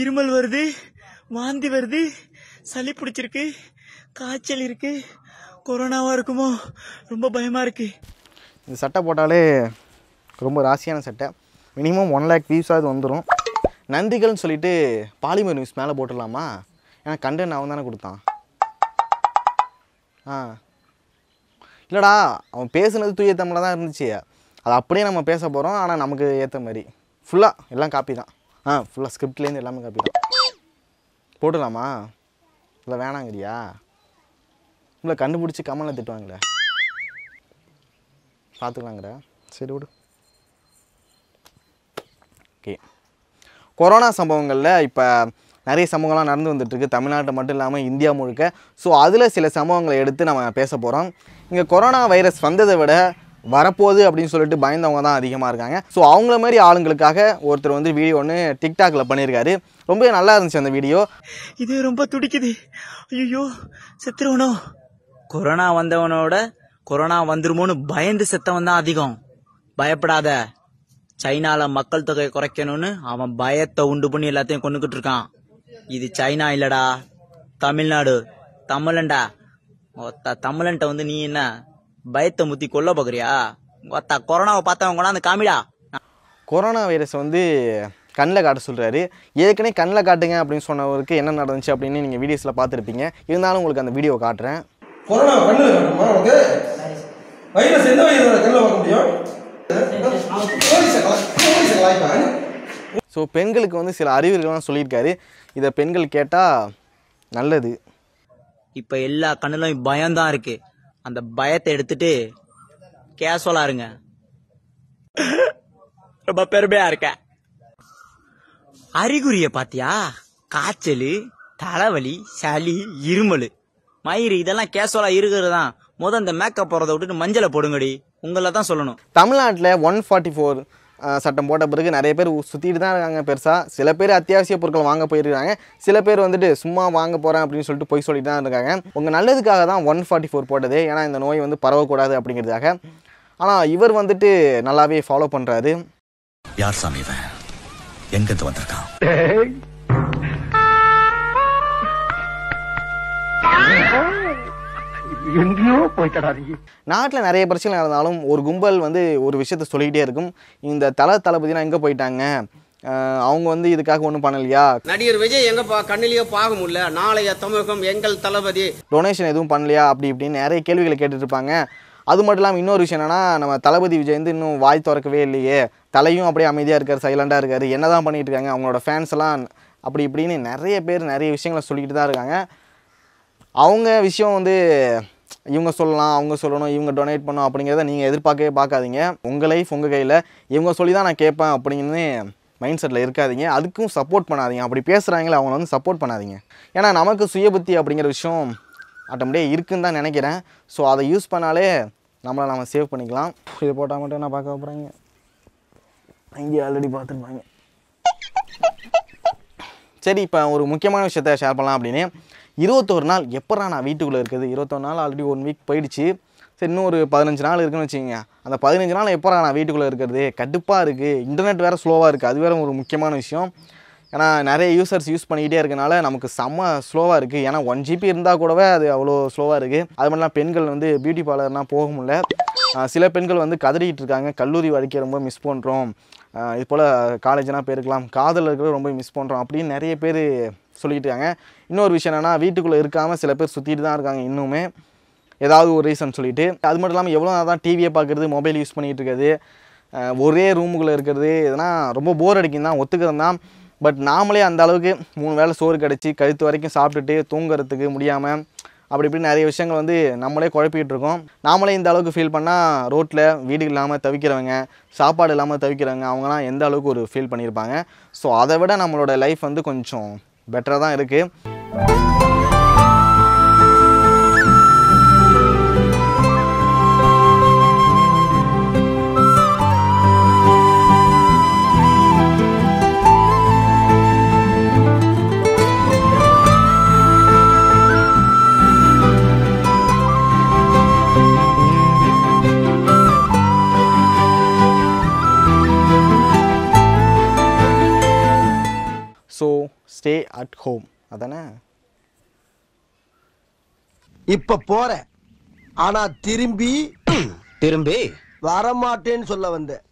இருமல் வருது வாந்தி வருது சளி பிடிச்சிருக்கு காய்ச்சல் இருக்கு கொரோனாவாக இருக்குமோ ரொம்ப பயமாக இருக்கு இந்த சட்டை போட்டாலே ரொம்ப ராசியான சட்டை மினிமம் ஒன் லேக் வியூஸாவது வந்துடும் நந்திகள்னு சொல்லிட்டு பாலிமர் நியூஸ் மேலே போட்டுடலாமா ஏன்னா கண்டென்ட் அவன் தானே கொடுத்தான் ஆ இல்லைடா அவன் பேசுனது தூய தமிழாக தான் இருந்துச்சு அது அப்படியே நம்ம பேச போகிறோம் ஆனால் நமக்கு ஏற்ற மாதிரி ஃபுல்லாக எல்லாம் காப்பி தான் ஆ ஃபுல்லாக ஸ்கிரிப்ட்லேருந்து எல்லாமே காப்பி தான் போட்டுடலாமா இல்லை வேணாங்கிறியா இல்லை கண்டுபிடிச்சி கமலை திட்டுவாங்களே பார்த்துக்கலாங்கிற சரி விடு ஓகே கொரோனா சம்பவங்களில் இப்போ நிறைய சம்பவங்கள்லாம் நடந்து வந்துட்டுருக்கு தமிழ்நாட்டில் மட்டும் இல்லாமல் இந்தியா முழுக்க ஸோ அதில் சில சம்பவங்களை எடுத்து நம்ம பேச போகிறோம் இங்கே கொரோனா வைரஸ் வந்ததை விட வரப்போகுது அப்படின்னு சொல்லிட்டு பயந்தவங்க தான் அதிகமாக இருக்காங்க ஸோ அவங்கள மாதிரி ஆளுங்களுக்காக ஒருத்தர் வந்து வீடியோ ஒன்று டிக்டாக்ல பண்ணியிருக்காரு ரொம்ப நல்லா இருந்துச்சு அந்த வீடியோ இது ரொம்ப துடிக்குது ஐயோ செத்துருவனோ கொரோனா வந்தவனோட கொரோனா வந்துருமோன்னு பயந்து செத்தவன் தான் அதிகம் பயப்படாத சைனால மக்கள் தொகையை குறைக்கணும்னு அவன் பயத்தை உண்டு பண்ணி எல்லாத்தையும் கொண்டுகிட்டு இருக்கான் இது சைனா இல்லடா தமிழ்நாடு தமிழன்டா தமிழன்ட்ட வந்து நீ என்ன பயத்தை முத்தி கொல்ல பார்க்குறியா ஒத்தா கொரோனாவை பார்த்தவங்க கூட அந்த காமிடா கொரோனா வைரஸ் வந்து கண்ணில் காட்ட சொல்கிறாரு ஏற்கனவே கண்ணில் காட்டுங்க அப்படின்னு சொன்னவருக்கு என்ன நடந்துச்சு அப்படின்னு நீங்கள் வீடியோஸில் பார்த்துருப்பீங்க இருந்தாலும் உங்களுக்கு அந்த வீடியோ காட்டுறேன் கொரோனா கண்ணில் காட்டுமா வைரஸ் எந்த வைரஸ் கண்ணில் பார்க்க முடியும் ஸோ பெண்களுக்கு வந்து சில அறிவுகள்லாம் சொல்லியிருக்காரு இதை பெண்கள் கேட்டால் நல்லது இப்போ எல்லா கண்ணிலும் பயம்தான் இருக்குது அந்த பயத்தை எடுத்துட்டு கேஷுவலா இருங்க ரொம்ப பெருமையா இருக்க அறிகுறிய பாத்தியா காய்ச்சலு தலைவலி சளி இருமல் மயிறு இதெல்லாம் கேஷுவலா இருக்கிறது தான் முத இந்த மேக்கப் போறதை விட்டுட்டு மஞ்சளை போடுங்கடி உங்களை தான் சொல்லணும் தமிழ்நாட்டில் ஒன் ஃபார்ட்டி ஃபோர் சட்டம் போட்ட பிறகு நிறைய பேர் சுற்றிட்டு தான் இருக்காங்க பெருசாக சில பேர் அத்தியாவசிய பொருட்கள் வாங்க போயிருக்காங்க சில பேர் வந்துட்டு சும்மா வாங்க போகிறேன் அப்படின்னு சொல்லிட்டு போய் சொல்லிட்டு தான் இருக்காங்க உங்கள் நல்லதுக்காக தான் ஒன் ஃபார்ட்டி ஃபோர் போட்டது ஏன்னா இந்த நோய் வந்து பரவக்கூடாது அப்படிங்கிறதுக்காக ஆனால் இவர் வந்துட்டு நல்லாவே ஃபாலோ பண்ணுறாரு யார் சாமி எங்கேருந்து வந்திருக்கான் எங்கேயோ நாட்டில் நிறைய பிரச்சனை நடந்தாலும் ஒரு கும்பல் வந்து ஒரு விஷயத்த சொல்லிக்கிட்டே இருக்கும் இந்த தலை தளபதினா எங்கே போயிட்டாங்க அவங்க வந்து இதுக்காக ஒன்றும் பண்ணலையா நடிகர் விஜய் எங்க கண்ணிலேயோ பார்க்க முடியல நாளைய தமிழகம் எங்கள் தளபதி டொனேஷன் எதுவும் பண்ணலையா அப்படி இப்படின்னு நிறைய கேள்விகளை கேட்டுட்டு இருப்பாங்க அது மட்டும் இல்லாமல் இன்னொரு விஷயம் என்னன்னா நம்ம தளபதி விஜய் வந்து இன்னும் வாய் திறக்கவே இல்லையே தலையும் அப்படியே அமைதியாக இருக்கார் சைலண்டாக இருக்கார் என்ன தான் பண்ணிகிட்டு இருக்காங்க அவங்களோட ஃபேன்ஸ் எல்லாம் அப்படி இப்படின்னு நிறைய பேர் நிறைய விஷயங்களை சொல்லிக்கிட்டு தான் இருக்காங்க அவங்க விஷயம் வந்து இவங்க சொல்லலாம் அவங்க சொல்லணும் இவங்க டொனேட் பண்ணணும் அப்படிங்கிறத நீங்கள் எதிர்பார்க்கவே பார்க்காதீங்க உங்கள் லைஃப் உங்கள் கையில் இவங்க சொல்லி தான் நான் கேட்பேன் அப்படின்னு மைண்ட் செட்டில் இருக்காதிங்க அதுக்கும் சப்போர்ட் பண்ணாதீங்க அப்படி பேசுகிறாங்களே அவங்கள வந்து சப்போர்ட் பண்ணாதீங்க ஏன்னா நமக்கு சுயபுத்தி அப்படிங்கிற விஷயம் ஆட்டோமேட்டிக் இருக்குன்னு தான் நினைக்கிறேன் ஸோ அதை யூஸ் பண்ணாலே நம்மளை நம்ம சேவ் பண்ணிக்கலாம் இது போட்டால் மட்டும் நான் பார்க்க போகிறாங்க இங்கே ஆல்ரெடி பார்த்துருப்பாங்க சரி இப்போ ஒரு முக்கியமான விஷயத்த ஷேர் பண்ணலாம் அப்படின்னு இருபத்தொரு நாள் எப்படா நான் வீட்டுக்குள்ளே இருக்குது இருபத்தொரு நாள் ஆல்ரெடி ஒன் வீக் போயிடுச்சு சரி இன்னும் ஒரு பதினஞ்சு நாள் இருக்குன்னு வச்சுக்கோங்க அந்த பதினஞ்சு நாள் எப்போ நான் வீட்டுக்குள்ளே இருக்கிறது கடுப்பாக இருக்குது இன்டர்நெட் வேறு ஸ்லோவாக இருக்குது அது வேறு ஒரு முக்கியமான விஷயம் ஏன்னா நிறைய யூசர்ஸ் யூஸ் பண்ணிக்கிட்டே இருக்கனால நமக்கு செம்ம ஸ்லோவாக இருக்குது ஏன்னா ஒன் ஜிபி இருந்தால் கூடவே அது அவ்வளோ ஸ்லோவாக இருக்குது அது மாதிரிலாம் பெண்கள் வந்து பியூட்டி பார்லர்னால் போக முடியல சில பெண்கள் வந்து கதறிக்கிட்டு இருக்காங்க கல்லூரி வாழ்க்கையை ரொம்ப மிஸ் பண்ணுறோம் இது போல் காலேஜ்னால் போயிருக்கலாம் காதல் இருக்கிறது ரொம்ப மிஸ் பண்ணுறோம் அப்படின்னு நிறைய பேர் இருக்காங்க இன்னொரு விஷயம் என்னென்னா வீட்டுக்குள்ளே இருக்காமல் சில பேர் சுற்றிட்டு தான் இருக்காங்க இன்னுமே ஏதாவது ஒரு ரீசன் சொல்லிவிட்டு அது மட்டும் இல்லாமல் எவ்வளோ நேரம் தான் டிவியை பார்க்குறது மொபைல் யூஸ் பண்ணிகிட்டு இருக்கிறது ஒரே ரூமுக்குள்ளே இருக்கிறது இதெல்லாம் ரொம்ப போர் அடிக்கும் தான் ஒத்துக்கிறது தான் பட் நாமளே அந்த அளவுக்கு மூணு வேளை சோறு கிடச்சி கழுத்து வரைக்கும் சாப்பிட்டுட்டு தூங்குறதுக்கு முடியாமல் அப்படி இப்படி நிறைய விஷயங்கள் வந்து நம்மளே குழப்பிகிட்டு இருக்கோம் நாமளே இந்த அளவுக்கு ஃபீல் பண்ணால் ரோட்டில் வீடு இல்லாமல் தவிக்கிறவங்க சாப்பாடு இல்லாமல் தவிக்கிறவங்க அவங்களாம் எந்த அளவுக்கு ஒரு ஃபீல் பண்ணியிருப்பாங்க ஸோ அதை விட நம்மளோட லைஃப் வந்து கொஞ்சம் பெட்டராக தான் இருக்குது ஸ்டே அட் ஹோம் அதானே இப்ப போற ஆனா திரும்பி திரும்பி வரமாட்டேன்னு சொல்ல வந்த